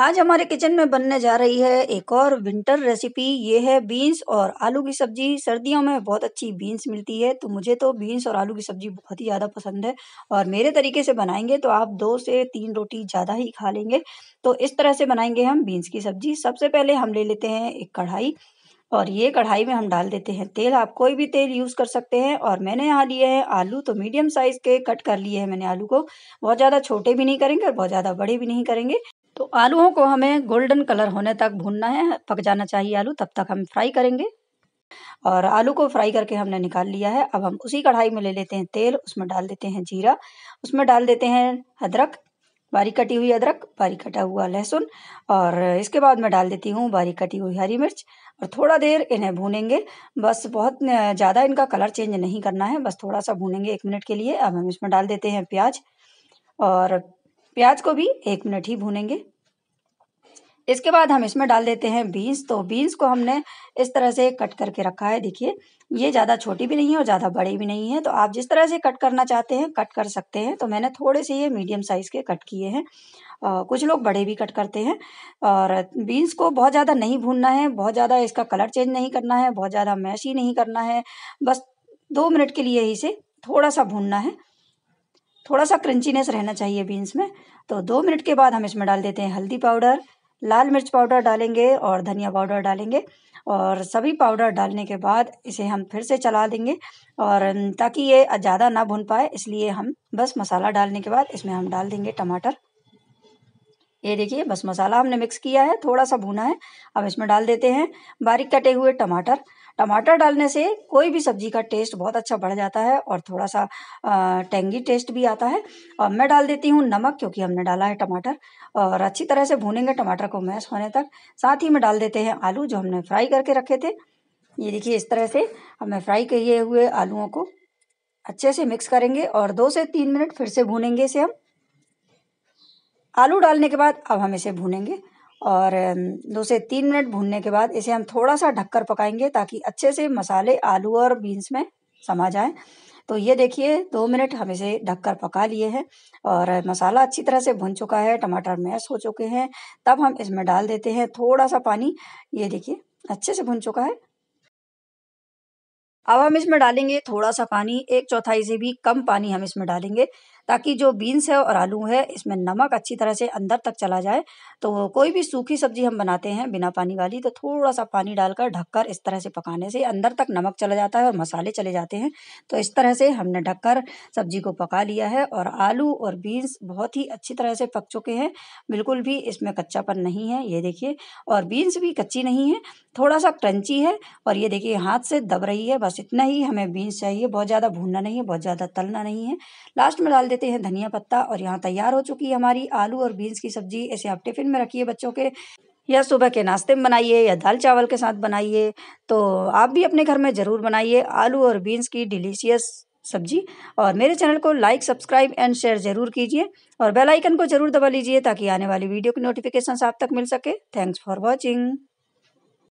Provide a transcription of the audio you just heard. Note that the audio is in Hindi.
आज हमारे किचन में बनने जा रही है एक और विंटर रेसिपी ये है बीन्स और आलू की सब्जी सर्दियों में बहुत अच्छी बीन्स मिलती है तो मुझे तो बीन्स और आलू की सब्जी बहुत ही ज़्यादा पसंद है और मेरे तरीके से बनाएंगे तो आप दो से तीन रोटी ज़्यादा ही खा लेंगे तो इस तरह से बनाएंगे हम बीन्स की सब्जी सबसे पहले हम ले लेते हैं एक कढ़ाई और ये कढ़ाई में हम डाल देते हैं तेल आप कोई भी तेल यूज़ कर सकते हैं और मैंने यहाँ लिए हैं आलू तो मीडियम साइज़ के कट कर लिए हैं मैंने आलू को बहुत ज़्यादा छोटे भी नहीं करेंगे और बहुत ज़्यादा बड़े भी नहीं करेंगे तो आलूओं को हमें गोल्डन कलर होने तक भूनना है पक जाना चाहिए आलू तब तक हम फ्राई करेंगे और आलू को फ्राई करके हमने निकाल लिया है अब हम उसी कढ़ाई में ले लेते हैं तेल उसमें डाल देते हैं जीरा उसमें डाल देते हैं अदरक बारीक कटी हुई अदरक बारीक कटा हुआ लहसुन और इसके बाद मैं डाल देती हूँ बारीक कटी हुई हरी मिर्च और थोड़ा देर इन्हें भूनेंगे बस बहुत ज़्यादा इनका कलर चेंज नहीं करना है बस थोड़ा सा भूनेंगे एक मिनट के लिए अब हम इसमें डाल देते हैं प्याज और प्याज को भी एक मिनट ही भूनेंगे इसके बाद हम इसमें डाल देते हैं बीन्स तो बीन्स को हमने इस तरह से कट करके रखा है देखिए ये ज़्यादा छोटी भी नहीं है और ज़्यादा बड़ी भी नहीं है तो आप जिस तरह से कट करना चाहते हैं कट कर सकते हैं तो मैंने थोड़े से ये मीडियम साइज़ के कट किए हैं आ, कुछ लोग बड़े भी कट करते हैं और बीन्स को बहुत ज़्यादा नहीं भूनना है बहुत ज़्यादा इसका कलर चेंज नहीं करना है बहुत ज़्यादा मैश ही नहीं करना है बस दो मिनट के लिए ही इसे थोड़ा सा भूनना है थोड़ा सा क्रंचीनेस रहना चाहिए बीन्स में तो दो मिनट के बाद हम इसमें डाल देते हैं हल्दी पाउडर लाल मिर्च पाउडर डालेंगे और धनिया पाउडर डालेंगे और सभी पाउडर डालने के बाद इसे हम फिर से चला देंगे और ताकि ये ज़्यादा ना भुन पाए इसलिए हम बस मसाला डालने के बाद इसमें हम डाल देंगे टमाटर ये देखिए बस मसाला हमने मिक्स किया है थोड़ा सा भुना है अब इसमें डाल देते हैं बारीक कटे हुए टमाटर टमाटर डालने से कोई भी सब्जी का टेस्ट बहुत अच्छा बढ़ जाता है और थोड़ा सा टेंगी टेस्ट भी आता है और मैं डाल देती हूँ नमक क्योंकि हमने डाला है टमाटर और अच्छी तरह से भूनेंगे टमाटर को मैश होने तक साथ ही में डाल देते हैं आलू जो हमने फ्राई करके रखे थे ये देखिए इस तरह से हमें फ्राई किए हुए आलुओं को अच्छे से मिक्स करेंगे और दो से तीन मिनट फिर से भूनेंगे इसे हम आलू डालने के बाद अब हम इसे भूनेंगे और दो से तीन मिनट भूनने के बाद इसे हम थोड़ा सा ढककर पकाएंगे ताकि अच्छे से मसाले आलू और बीन्स में समा जाए तो ये देखिए दो मिनट हम इसे ढककर पका लिए हैं और मसाला अच्छी तरह से भुन चुका है टमाटर मैश हो चुके हैं तब हम इसमें डाल देते हैं थोड़ा सा पानी ये देखिए अच्छे से भुन चुका है अब हम इसमें डालेंगे थोड़ा सा पानी एक चौथाई से भी कम पानी हम इसमें डालेंगे ताकि जो बीन्स है और आलू है इसमें नमक अच्छी तरह से अंदर तक चला जाए तो कोई भी सूखी सब्जी हम बनाते हैं बिना पानी वाली तो थोड़ा सा पानी डालकर ढककर इस तरह से पकाने से अंदर तक नमक चला जाता है और मसाले चले जाते हैं तो इस तरह से हमने ढककर सब्जी को पका लिया है और आलू और बीन्स बहुत ही अच्छी तरह से पक चुके हैं बिल्कुल भी इसमें कच्चापन नहीं है ये देखिए और बीन्स भी कच्ची नहीं है थोड़ा सा क्रंची है और ये देखिए हाथ से दब रही है बस बस इतना ही हमें बीन्स चाहिए बहुत ज़्यादा भूनना नहीं है बहुत ज़्यादा तलना नहीं है लास्ट में डाल देते हैं धनिया पत्ता और यहाँ तैयार हो चुकी है हमारी आलू और बीन्स की सब्जी ऐसे आप टिफ़िन में रखिए बच्चों के या सुबह के नाश्ते में बनाइए या दाल चावल के साथ बनाइए तो आप भी अपने घर में ज़रूर बनाइए आलू और बीन्स की डिलीशियस सब्जी और मेरे चैनल को लाइक सब्सक्राइब एंड शेयर ज़रूर कीजिए और बेल आइकन को ज़रूर दबा लीजिए ताकि आने वाली वीडियो की नोटिफिकेशन आप तक मिल सके थैंक्स फॉर वॉचिंग